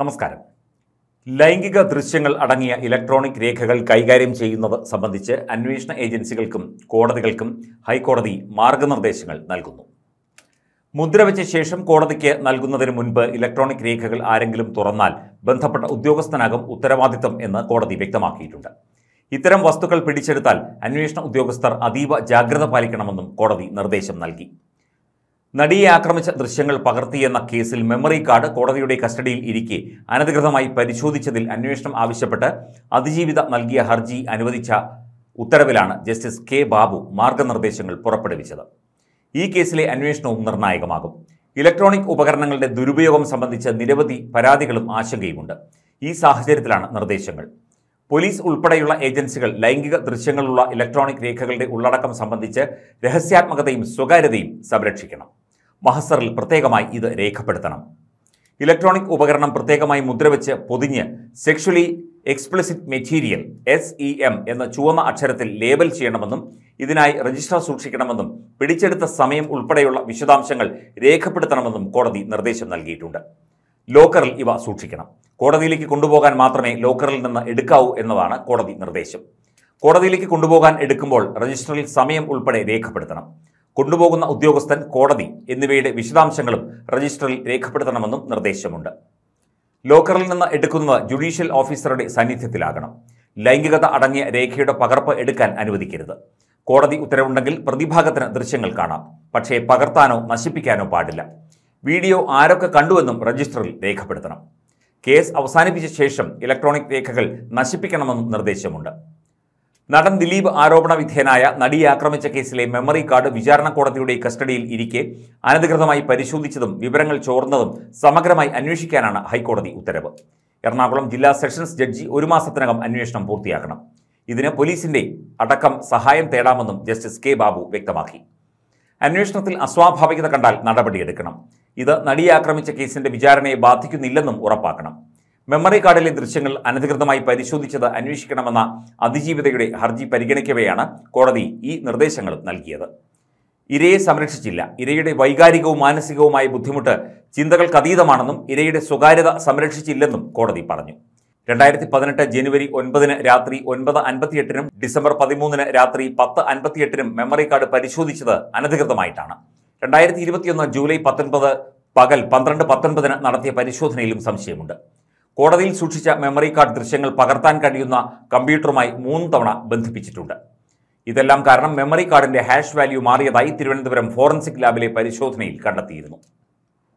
നമസ്കാരം ലൈംഗിക ദൃശ്യങ്ങൾ അടങ്ങിയ ഇലക്ട്രോണിക് രേഖകൾ കൈകാര്യം ചെയ്യുന്നത് സംബന്ധിച്ച് അന്വേഷണ ഏജൻസികൾക്കും കോടതികൾക്കും ഹൈക്കോടതി മാർഗനിർദ്ദേശങ്ങൾ നൽകുന്നു മുദ്രവെച്ച ശേഷം കോടതിക്ക് നൽകുന്നതിന് മുൻപ് ഇലക്ട്രോണിക് രേഖകൾ ആരെങ്കിലും തുറന്നാൽ ബന്ധപ്പെട്ട ഉദ്യോഗസ്ഥനാകും ഉത്തരവാദിത്തം എന്ന് കോടതി വ്യക്തമാക്കിയിട്ടുണ്ട് ഇത്തരം വസ്തുക്കൾ പിടിച്ചെടുത്താൽ അന്വേഷണ ഉദ്യോഗസ്ഥർ അതീവ ജാഗ്രത പാലിക്കണമെന്നും കോടതി നിർദ്ദേശം നൽകി നടിയെ ആക്രമിച്ച ദൃശ്യങ്ങൾ പകർത്തിയെന്ന കേസിൽ മെമ്മറി കാർഡ് കോടതിയുടെ കസ്റ്റഡിയിൽ ഇരിക്കെ അനധികൃതമായി പരിശോധിച്ചതിൽ അന്വേഷണം ആവശ്യപ്പെട്ട് അതിജീവിത നൽകിയ ഹർജി അനുവദിച്ച ഉത്തരവിലാണ് ജസ്റ്റിസ് കെ ബാബു മാർഗനിർദ്ദേശങ്ങൾ പുറപ്പെടുവിച്ചത് ഈ കേസിലെ അന്വേഷണവും നിർണായകമാകും ഇലക്ട്രോണിക് ഉപകരണങ്ങളുടെ ദുരുപയോഗം സംബന്ധിച്ച നിരവധി പരാതികളും ആശങ്കയുമുണ്ട് ഈ സാഹചര്യത്തിലാണ് നിർദ്ദേശങ്ങൾ പോലീസ് ഉൾപ്പെടെയുള്ള ഏജൻസികൾ ലൈംഗിക ദൃശ്യങ്ങളുള്ള ഇലക്ട്രോണിക് രേഖകളുടെ ഉള്ളടക്കം സംബന്ധിച്ച് രഹസ്യാത്മകതയും സ്വകാര്യതയും സംരക്ഷിക്കണം മഹസറിൽ പ്രത്യേകമായി ഇത് രേഖപ്പെടുത്തണം ഇലക്ട്രോണിക് ഉപകരണം പ്രത്യേകമായി മുദ്രവെച്ച് പൊതിഞ്ഞ് sexually explicit material S E M എന്ന ചുവന്ന അക്ഷരത്തിൽ ലേബൽ ചെയ്യണമെന്നും ഇതിനായി രജിസ്റ്റർ സൂക്ഷിക്കണമെന്നും പിടിച്ചെടുത്ത സമയം ഉൾപ്പെടെയുള്ള വിശദാംശങ്ങൾ രേഖപ്പെടുത്തണമെന്നും കോടതി നിർദ്ദേശം നൽകിയിട്ടുണ്ട് ലോക്കറിൽ ഇവ സൂക്ഷിക്കണം കോടതിയിലേക്ക് കൊണ്ടുപോകാൻ മാത്രമേ ലോക്കറിൽ നിന്ന് എടുക്കാവൂ എന്നതാണ് കോടതി നിർദ്ദേശം കോടതിയിലേക്ക് കൊണ്ടുപോകാൻ എടുക്കുമ്പോൾ രജിസ്റ്ററിൽ സമയം ഉൾപ്പെടെ രേഖപ്പെടുത്തണം കൊണ്ടുപോകുന്ന ഉദ്യോഗസ്ഥൻ കോടതി എന്നിവയുടെ വിശദാംശങ്ങളും രജിസ്റ്ററിൽ രേഖപ്പെടുത്തണമെന്നും നിർദ്ദേശമുണ്ട് ലോക്കറിൽ നിന്ന് എടുക്കുന്നത് ജുഡീഷ്യൽ ഓഫീസറുടെ സാന്നിധ്യത്തിലാകണം ലൈംഗികത അടങ്ങിയ രേഖയുടെ പകർപ്പ് എടുക്കാൻ അനുവദിക്കരുത് കോടതി ഉത്തരവുണ്ടെങ്കിൽ പ്രതിഭാഗത്തിന് ദൃശ്യങ്ങൾ കാണാം പക്ഷേ പകർത്താനോ നശിപ്പിക്കാനോ പാടില്ല വീഡിയോ ആരൊക്കെ കണ്ടുവെന്നും രജിസ്റ്ററിൽ രേഖപ്പെടുത്തണം കേസ് അവസാനിപ്പിച്ച ശേഷം ഇലക്ട്രോണിക് രേഖകൾ നശിപ്പിക്കണമെന്നും നിർദ്ദേശമുണ്ട് നടൻ ദിലീപ് ആരോപണ വിധേയനായ നടിയെ ആക്രമിച്ച കേസിലെ മെമ്മറി കാർഡ് വിചാരണ കോടതിയുടെ കസ്റ്റഡിയിൽ ഇരിക്കെ അനധികൃതമായി പരിശോധിച്ചതും വിവരങ്ങൾ ചോർന്നതും സമഗ്രമായി അന്വേഷിക്കാനാണ് ഹൈക്കോടതി ഉത്തരവ് എറണാകുളം ജില്ലാ സെഷൻസ് ജഡ്ജി ഒരു മാസത്തിനകം അന്വേഷണം പൂർത്തിയാക്കണം ഇതിന് പോലീസിന്റെ അടക്കം സഹായം തേടാമെന്നും ജസ്റ്റിസ് കെ ബാബു വ്യക്തമാക്കി അന്വേഷണത്തിൽ അസ്വാഭാവികത കണ്ടാൽ നടപടിയെടുക്കണം ഇത് നടിയെ ആക്രമിച്ച കേസിന്റെ വിചാരണയെ ബാധിക്കുന്നില്ലെന്നും ഉറപ്പാക്കണം മെമ്മറി കാർഡിലെ ദൃശ്യങ്ങൾ അനധികൃതമായി പരിശോധിച്ചത് അന്വേഷിക്കണമെന്ന അതിജീവിതയുടെ ഹർജി പരിഗണിക്കവെയാണ് കോടതി ഈ നിർദ്ദേശങ്ങൾ നൽകിയത് ഇരയെ സംരക്ഷിച്ചില്ല ഇരയുടെ വൈകാരികവും മാനസികവുമായ ബുദ്ധിമുട്ട് ചിന്തകൾക്കതീതമാണെന്നും ഇരയുടെ സ്വകാര്യത സംരക്ഷിച്ചില്ലെന്നും കോടതി പറഞ്ഞു രണ്ടായിരത്തി പതിനെട്ട് ജനുവരി ഒൻപതിന് രാത്രി ഒൻപത് അൻപത്തിയെട്ടിനും ഡിസംബർ പതിമൂന്നിന് രാത്രി പത്ത് അൻപത്തിയെട്ടിനും മെമ്മറി കാർഡ് പരിശോധിച്ചത് അനധികൃതമായിട്ടാണ് രണ്ടായിരത്തി ഇരുപത്തിയൊന്ന് ജൂലൈ പത്തൊൻപത് പകൽ പന്ത്രണ്ട് പത്തൊൻപതിന് നടത്തിയ പരിശോധനയിലും സംശയമുണ്ട് കോടതിയിൽ സൂക്ഷിച്ച മെമ്മറി കാർഡ് ദൃശ്യങ്ങൾ പകർത്താൻ കഴിയുന്ന കമ്പ്യൂട്ടറുമായി മൂന്ന് തവണ ബന്ധിപ്പിച്ചിട്ടുണ്ട് ഇതെല്ലാം കാരണം മെമ്മറി കാർഡിന്റെ ഹാഷ് വാല്യൂ മാറിയതായി തിരുവനന്തപുരം ഫോറൻസിക് ലാബിലെ പരിശോധനയിൽ കണ്ടെത്തിയിരുന്നു